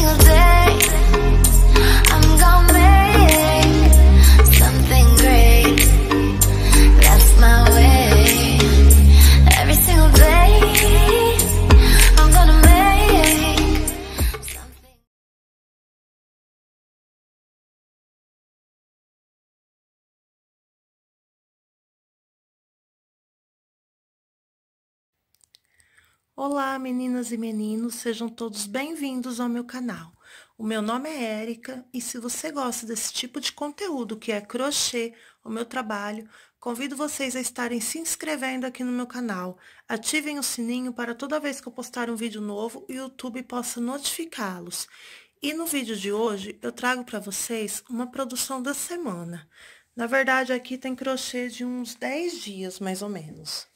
single day Olá, meninas e meninos, sejam todos bem-vindos ao meu canal. O meu nome é Érica e se você gosta desse tipo de conteúdo que é crochê, o meu trabalho, convido vocês a estarem se inscrevendo aqui no meu canal. Ativem o sininho para toda vez que eu postar um vídeo novo, o YouTube possa notificá-los. E no vídeo de hoje, eu trago para vocês uma produção da semana. Na verdade, aqui tem crochê de uns 10 dias, mais ou menos.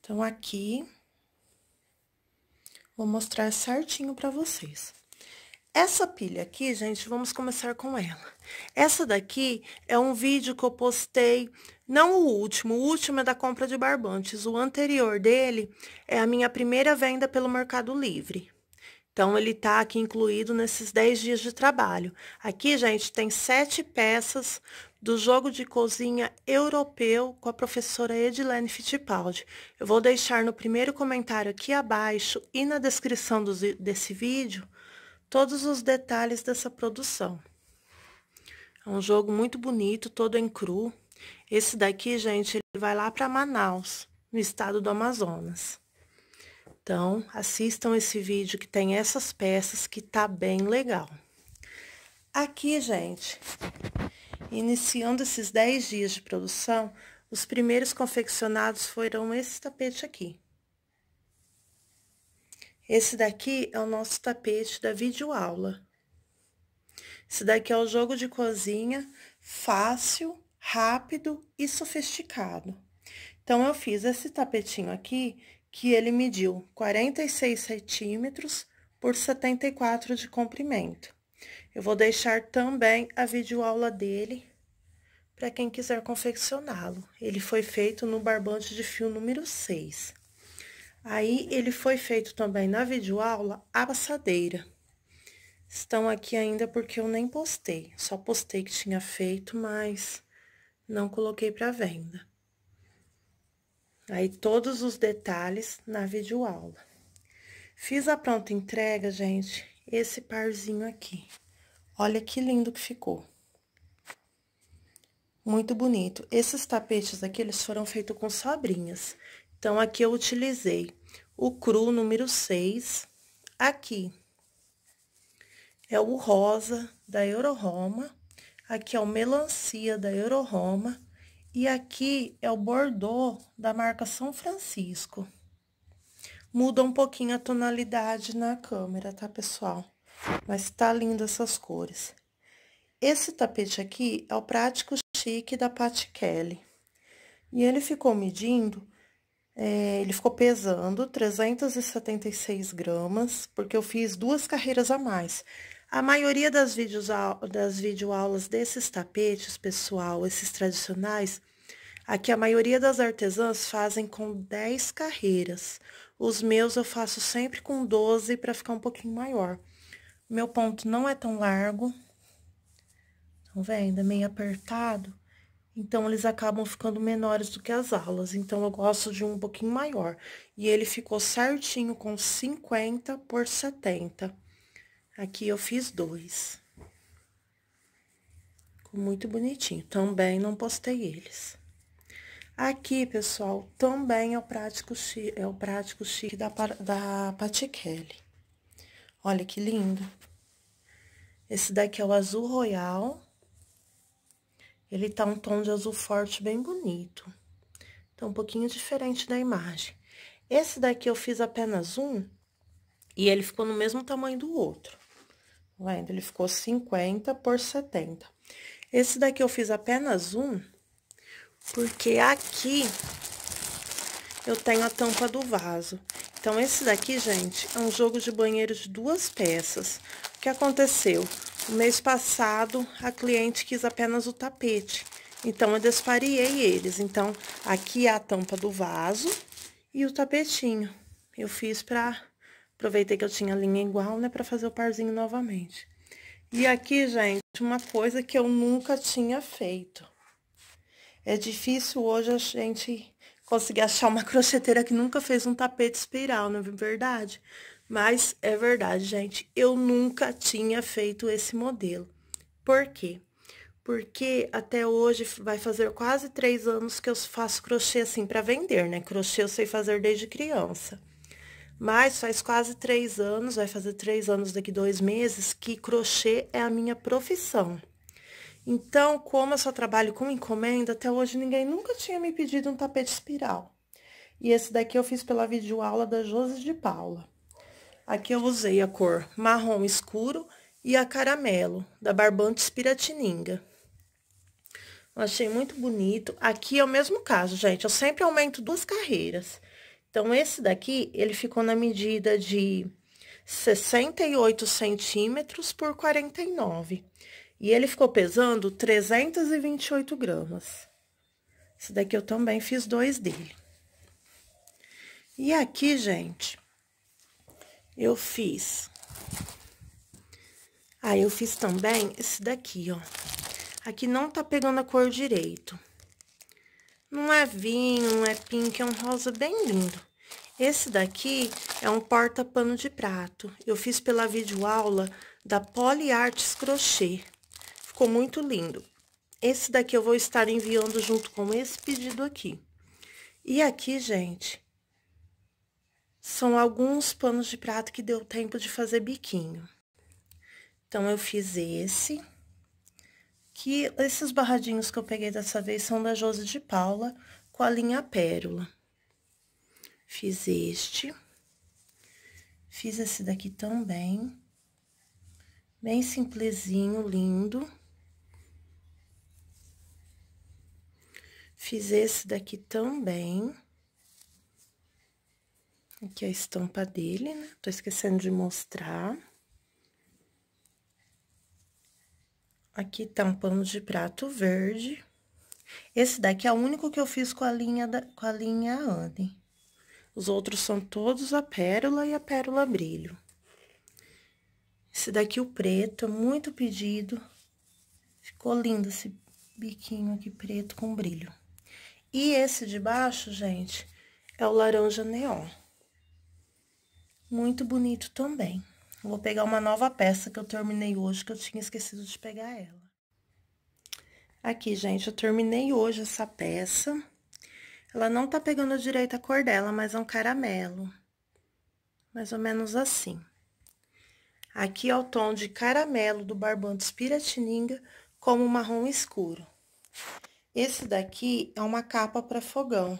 Então, aqui, Vou mostrar certinho para vocês. Essa pilha aqui, gente, vamos começar com ela. Essa daqui é um vídeo que eu postei, não o último, o último é da compra de barbantes. O anterior dele é a minha primeira venda pelo Mercado Livre. Então, ele está aqui incluído nesses 10 dias de trabalho. Aqui, gente, tem sete peças do jogo de cozinha europeu com a professora Edilene Fittipaldi. Eu vou deixar no primeiro comentário aqui abaixo e na descrição do, desse vídeo todos os detalhes dessa produção. É um jogo muito bonito, todo em cru. Esse daqui, gente, ele vai lá para Manaus, no estado do Amazonas. Então, assistam esse vídeo que tem essas peças que tá bem legal. Aqui, gente, iniciando esses 10 dias de produção, os primeiros confeccionados foram esse tapete aqui. Esse daqui é o nosso tapete da videoaula. Esse daqui é o jogo de cozinha fácil, rápido e sofisticado. Então, eu fiz esse tapetinho aqui, que ele mediu 46 centímetros por 74 de comprimento. Eu vou deixar também a videoaula dele para quem quiser confeccioná-lo. Ele foi feito no barbante de fio número 6. Aí, ele foi feito também na videoaula a passadeira. Estão aqui ainda porque eu nem postei, só postei que tinha feito, mas não coloquei para venda. Aí, todos os detalhes na videoaula. Fiz a pronta entrega, gente, esse parzinho aqui. Olha que lindo que ficou. Muito bonito. Esses tapetes aqui, eles foram feitos com sobrinhas. Então, aqui eu utilizei o cru número 6. Aqui é o rosa da Euroroma. Aqui é o melancia da Euroroma. E aqui é o bordô da marca São Francisco. Muda um pouquinho a tonalidade na câmera, tá, pessoal? Mas tá lindo essas cores. Esse tapete aqui é o prático chique da Pat Kelly. E ele ficou medindo, é, ele ficou pesando 376 gramas, porque eu fiz duas carreiras a mais. A maioria das, vídeos, das videoaulas desses tapetes, pessoal, esses tradicionais, aqui a maioria das artesãs fazem com 10 carreiras. Os meus eu faço sempre com 12 para ficar um pouquinho maior. Meu ponto não é tão largo. Estão vendo? É meio apertado. Então, eles acabam ficando menores do que as aulas. Então, eu gosto de um pouquinho maior. E ele ficou certinho com 50 por 70. Aqui eu fiz dois. Ficou muito bonitinho. Também não postei eles. Aqui, pessoal, também é o prático chique, é o prático chique da, da Kelly. Olha que lindo. Esse daqui é o azul royal. Ele tá um tom de azul forte bem bonito. Tá um pouquinho diferente da imagem. Esse daqui eu fiz apenas um, e ele ficou no mesmo tamanho do outro. Tá vendo? Ele ficou 50 por 70. Esse daqui eu fiz apenas um, porque aqui eu tenho a tampa do vaso. Então, esse daqui, gente, é um jogo de banheiro de duas peças. O que aconteceu? O mês passado, a cliente quis apenas o tapete. Então, eu desfariei eles. Então, aqui é a tampa do vaso e o tapetinho. Eu fiz para Aproveitei que eu tinha linha igual, né, pra fazer o parzinho novamente. E aqui, gente, uma coisa que eu nunca tinha feito. É difícil hoje a gente conseguir achar uma crocheteira que nunca fez um tapete espiral, não é verdade? Mas é verdade, gente, eu nunca tinha feito esse modelo. Por quê? Porque até hoje vai fazer quase três anos que eu faço crochê assim para vender, né? Crochê eu sei fazer desde criança. Mas faz quase três anos, vai fazer três anos daqui dois meses, que crochê é a minha profissão. Então, como eu só trabalho com encomenda, até hoje ninguém nunca tinha me pedido um tapete espiral. E esse daqui eu fiz pela videoaula da Josi de Paula. Aqui eu usei a cor marrom escuro e a caramelo, da Barbante Espiratininga. achei muito bonito. Aqui é o mesmo caso, gente. Eu sempre aumento duas carreiras. Então, esse daqui, ele ficou na medida de 68 centímetros por 49. E ele ficou pesando 328 gramas. Esse daqui eu também fiz dois dele. E aqui, gente, eu fiz... Aí, ah, eu fiz também esse daqui, ó. Aqui não tá pegando a cor direito. Não é vinho, não é pink, é um rosa bem lindo. Esse daqui é um porta-pano de prato. Eu fiz pela videoaula da Arts Crochê. Ficou muito lindo. Esse daqui eu vou estar enviando junto com esse pedido aqui. E aqui, gente, são alguns panos de prato que deu tempo de fazer biquinho. Então, eu fiz esse que esses barradinhos que eu peguei dessa vez são da Josi de Paula, com a linha Pérola. Fiz este. Fiz esse daqui também. Bem simplesinho, lindo. Fiz esse daqui também. Aqui é a estampa dele, né? Tô esquecendo de mostrar. Aqui tá um pano de prato verde. Esse daqui é o único que eu fiz com a linha, da, com a linha Anne. Os outros são todos a pérola e a pérola brilho. Esse daqui, o preto, é muito pedido. Ficou lindo esse biquinho aqui preto com brilho. E esse de baixo, gente, é o laranja neon. Muito bonito também. Vou pegar uma nova peça que eu terminei hoje, que eu tinha esquecido de pegar ela. Aqui, gente, eu terminei hoje essa peça. Ela não tá pegando direito a cor dela, mas é um caramelo. Mais ou menos assim. Aqui é o tom de caramelo do barbante Piratininga, como marrom escuro. Esse daqui é uma capa para fogão.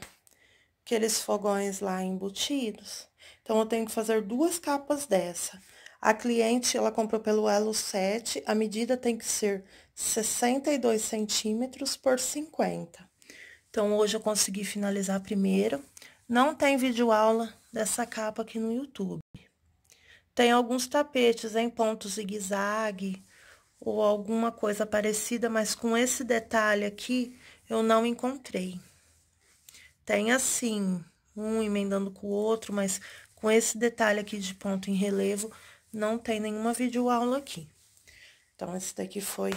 Aqueles fogões lá embutidos. Então, eu tenho que fazer duas capas dessa. A cliente, ela comprou pelo elo 7, a medida tem que ser 62 centímetros por 50. Então, hoje eu consegui finalizar a primeira. Não tem vídeo aula dessa capa aqui no YouTube. Tem alguns tapetes em ponto zigue-zague ou alguma coisa parecida, mas com esse detalhe aqui, eu não encontrei. Tem assim, um emendando com o outro, mas com esse detalhe aqui de ponto em relevo, não tem nenhuma videoaula aqui. Então, esse daqui foi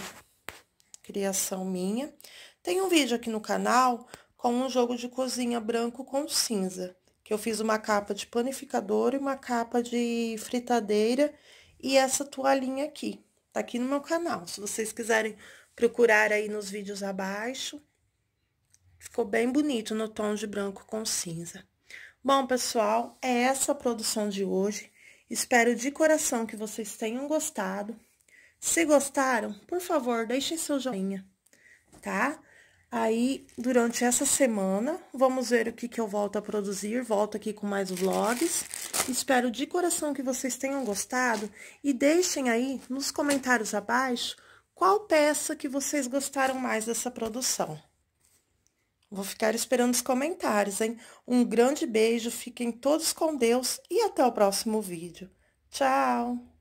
criação minha. Tem um vídeo aqui no canal com um jogo de cozinha branco com cinza, que eu fiz uma capa de panificador e uma capa de fritadeira e essa toalhinha aqui. Tá aqui no meu canal, se vocês quiserem procurar aí nos vídeos abaixo. Ficou bem bonito no tom de branco com cinza. Bom, pessoal, é essa a produção de hoje. Espero de coração que vocês tenham gostado. Se gostaram, por favor, deixem seu joinha, tá? Aí, durante essa semana, vamos ver o que, que eu volto a produzir. Volto aqui com mais vlogs. Espero de coração que vocês tenham gostado. E deixem aí, nos comentários abaixo, qual peça que vocês gostaram mais dessa produção. Vou ficar esperando os comentários, hein? Um grande beijo, fiquem todos com Deus e até o próximo vídeo. Tchau!